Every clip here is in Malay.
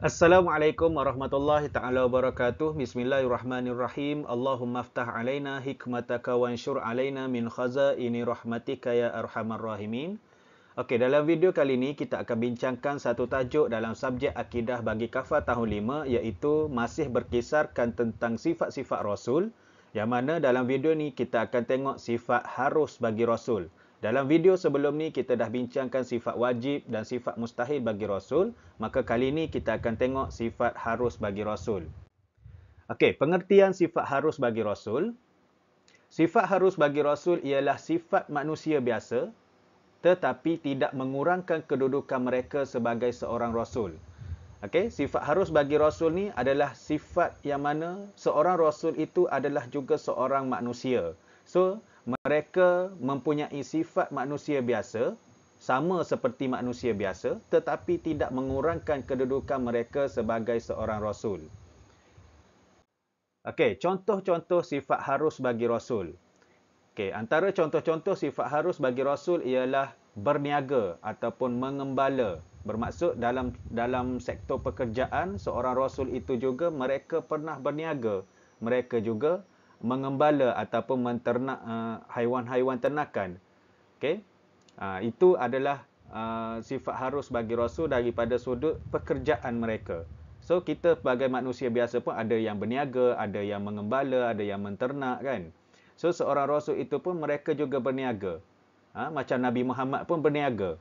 Assalamualaikum warahmatullahi taala wabarakatuh. Bismillahirrahmanirrahim. Allahumma aftah alaina hikmataka wa ansur alaina min khazaini rahmatika ya arhamar rahimin. Okey, dalam video kali ini kita akan bincangkan satu tajuk dalam subjek akidah bagi kafah tahun 5 iaitu masih berkisarkan tentang sifat-sifat Rasul. Yang mana dalam video ni kita akan tengok sifat harus bagi Rasul. Dalam video sebelum ni kita dah bincangkan sifat wajib dan sifat mustahil bagi rasul, maka kali ini kita akan tengok sifat harus bagi rasul. Okey, pengertian sifat harus bagi rasul. Sifat harus bagi rasul ialah sifat manusia biasa tetapi tidak mengurangkan kedudukan mereka sebagai seorang rasul. Okey, sifat harus bagi rasul ni adalah sifat yang mana seorang rasul itu adalah juga seorang manusia. So, mereka mempunyai sifat manusia biasa sama seperti manusia biasa tetapi tidak mengurangkan kedudukan mereka sebagai seorang rasul. Okey, contoh-contoh sifat harus bagi rasul. Okey, antara contoh-contoh sifat harus bagi rasul ialah berniaga ataupun mengembala. Bermaksud dalam dalam sektor pekerjaan seorang rasul itu juga mereka pernah berniaga, mereka juga mengembala ataupun menternak uh, haiwan-haiwan uh, ternakan. Okey. Uh, itu adalah uh, sifat harus bagi rasul daripada sudut pekerjaan mereka. So kita sebagai manusia biasa pun ada yang berniaga, ada yang mengembala, ada yang menternak kan. So seorang rasul itu pun mereka juga berniaga. Ha, macam Nabi Muhammad pun berniaga.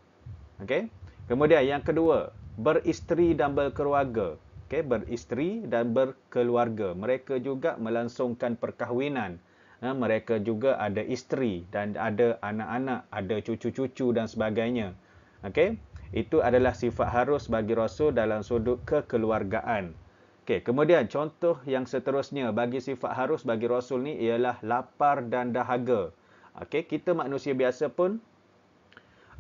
okay? Kemudian yang kedua, beristeri dan berkeluarga okay, beristeri dan berkeluarga. Mereka juga melangsungkan perkahwinan. Ha, mereka juga ada isteri dan ada anak-anak, ada cucu-cucu dan sebagainya. Okay? Itu adalah sifat harus bagi Rasul dalam sudut kekeluargaan. Okay, kemudian contoh yang seterusnya bagi sifat harus bagi Rasul ni ialah lapar dan dahaga. Okay, kita manusia biasa pun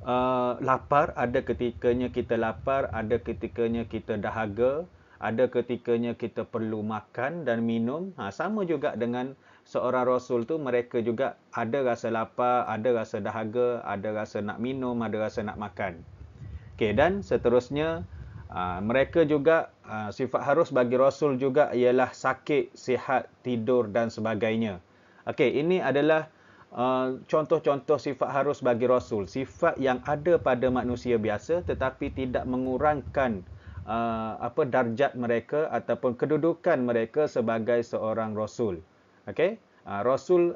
uh, lapar, ada ketikanya kita lapar, ada ketikanya kita dahaga ada ketikanya kita perlu makan dan minum ha, sama juga dengan seorang rasul tu mereka juga ada rasa lapar ada rasa dahaga ada rasa nak minum ada rasa nak makan Okay dan seterusnya ha, mereka juga ha, sifat harus bagi rasul juga ialah sakit sihat tidur dan sebagainya Okay ini adalah Uh, contoh-contoh sifat harus bagi Rasul, sifat yang ada pada manusia biasa, tetapi tidak mengurangkan uh, apa darjat mereka ataupun kedudukan mereka sebagai seorang rasul. Okey? Uh, rasul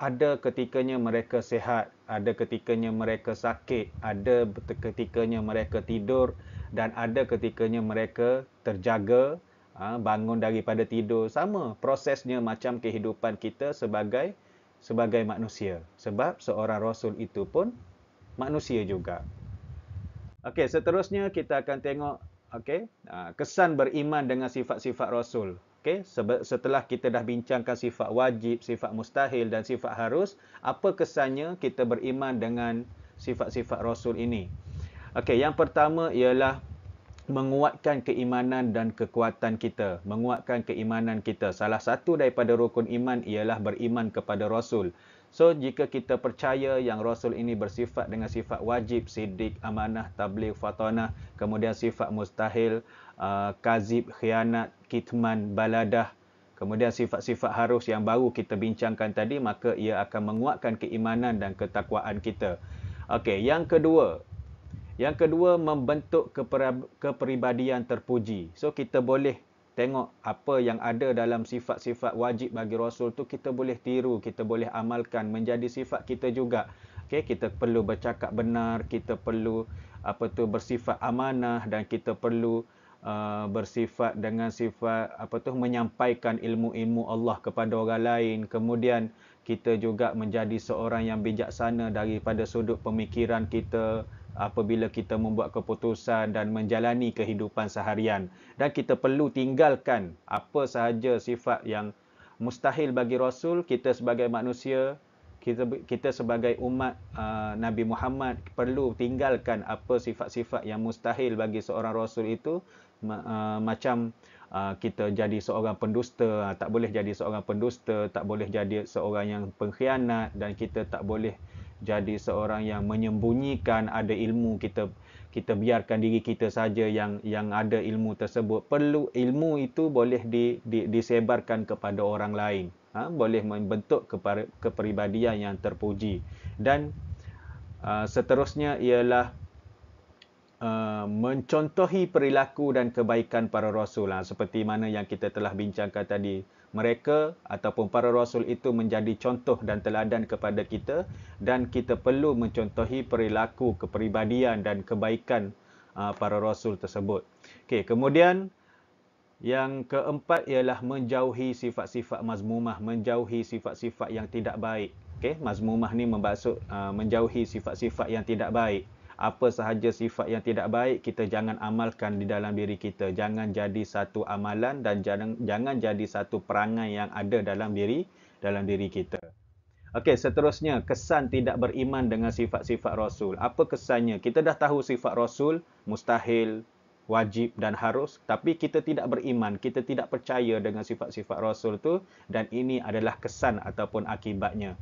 ada ketikanya mereka sehat, ada ketikanya mereka sakit, ada ketikanya mereka tidur dan ada ketikanya mereka terjaga uh, bangun daripada tidur sama prosesnya macam kehidupan kita sebagai sebagai manusia sebab seorang rasul itu pun manusia juga okey seterusnya kita akan tengok okey ah, kesan beriman dengan sifat-sifat rasul okey setelah kita dah bincangkan sifat wajib sifat mustahil dan sifat harus apa kesannya kita beriman dengan sifat-sifat rasul ini okey yang pertama ialah menguatkan keimanan dan kekuatan kita, menguatkan keimanan kita. Salah satu daripada rukun iman ialah beriman kepada Rasul. So jika kita percaya yang Rasul ini bersifat dengan sifat wajib, sidik, amanah, tabligh, fatanah, kemudian sifat mustahil, uh, kazib, khianat, kitman, baladah, kemudian sifat-sifat harus yang baru kita bincangkan tadi, maka ia akan menguatkan keimanan dan ketakwaan kita. Okey, yang kedua, yang kedua membentuk kepribadian terpuji. So kita boleh tengok apa yang ada dalam sifat-sifat wajib bagi Rasul tu kita boleh tiru, kita boleh amalkan menjadi sifat kita juga. Okay, kita perlu bercakap benar, kita perlu apa tu bersifat amanah dan kita perlu Uh, bersifat dengan sifat apa tu menyampaikan ilmu-ilmu Allah kepada orang lain kemudian kita juga menjadi seorang yang bijaksana daripada sudut pemikiran kita apabila kita membuat keputusan dan menjalani kehidupan seharian dan kita perlu tinggalkan apa sahaja sifat yang mustahil bagi rasul kita sebagai manusia kita kita sebagai umat uh, Nabi Muhammad perlu tinggalkan apa sifat-sifat yang mustahil bagi seorang rasul itu ma, uh, macam uh, kita jadi seorang pendusta uh, tak boleh jadi seorang pendusta tak boleh jadi seorang yang pengkhianat dan kita tak boleh uh, jadi seorang yang menyembunyikan ada ilmu kita kita biarkan diri kita saja yang yang ada ilmu tersebut perlu ilmu itu boleh di, di disebarkan kepada orang lain ha? boleh membentuk kepada kepribadian yang terpuji dan uh, seterusnya ialah uh, mencontohi perilaku dan kebaikan para rasul lah. seperti mana yang kita telah bincangkan tadi mereka ataupun para rasul itu menjadi contoh dan teladan kepada kita dan kita perlu mencontohi perilaku kepribadian dan kebaikan uh, para rasul tersebut okey kemudian yang keempat ialah menjauhi sifat-sifat mazmumah menjauhi sifat-sifat yang tidak baik okey mazmumah ni membaksud uh, menjauhi sifat-sifat yang tidak baik apa sahaja sifat yang tidak baik kita jangan amalkan di dalam diri kita jangan jadi satu amalan dan jangan jangan jadi satu perangai yang ada dalam diri dalam diri kita Okey, seterusnya kesan tidak beriman dengan sifat-sifat Rasul. Apa kesannya? Kita dah tahu sifat Rasul mustahil, wajib dan harus, tapi kita tidak beriman, kita tidak percaya dengan sifat-sifat Rasul tu dan ini adalah kesan ataupun akibatnya.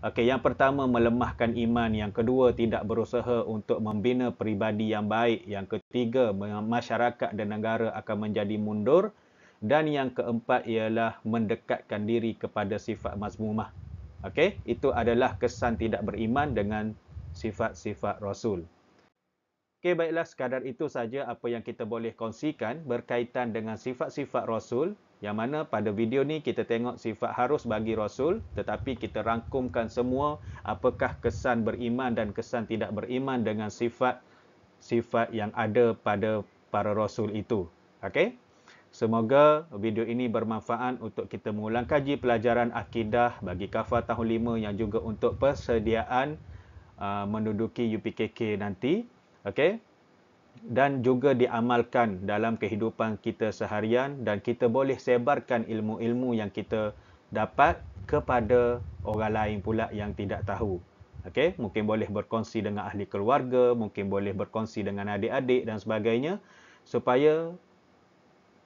Okey, yang pertama melemahkan iman, yang kedua tidak berusaha untuk membina peribadi yang baik, yang ketiga masyarakat dan negara akan menjadi mundur dan yang keempat ialah mendekatkan diri kepada sifat mazmumah. Okey, itu adalah kesan tidak beriman dengan sifat-sifat Rasul. Okey, baiklah sekadar itu saja apa yang kita boleh kongsikan berkaitan dengan sifat-sifat Rasul. Yang mana pada video ni kita tengok sifat harus bagi Rasul tetapi kita rangkumkan semua apakah kesan beriman dan kesan tidak beriman dengan sifat sifat yang ada pada para Rasul itu. Okey? Semoga video ini bermanfaat untuk kita mengulang kaji pelajaran akidah bagi kafar tahun 5 yang juga untuk persediaan uh, menduduki UPKK nanti. Okey? dan juga diamalkan dalam kehidupan kita seharian dan kita boleh sebarkan ilmu-ilmu yang kita dapat kepada orang lain pula yang tidak tahu. okay? mungkin boleh berkongsi dengan ahli keluarga, mungkin boleh berkongsi dengan adik-adik dan sebagainya supaya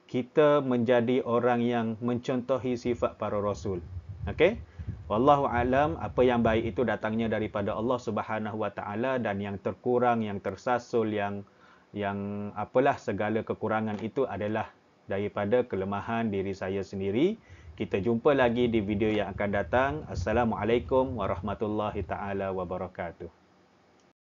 kita menjadi orang yang mencontohi sifat para rasul. Okay? Wallahu alam apa yang baik itu datangnya daripada Allah Subhanahu wa taala dan yang terkurang, yang tersasul, yang yang apalah segala kekurangan itu adalah daripada kelemahan diri saya sendiri. Kita jumpa lagi di video yang akan datang. Assalamualaikum warahmatullahi taala wabarakatuh.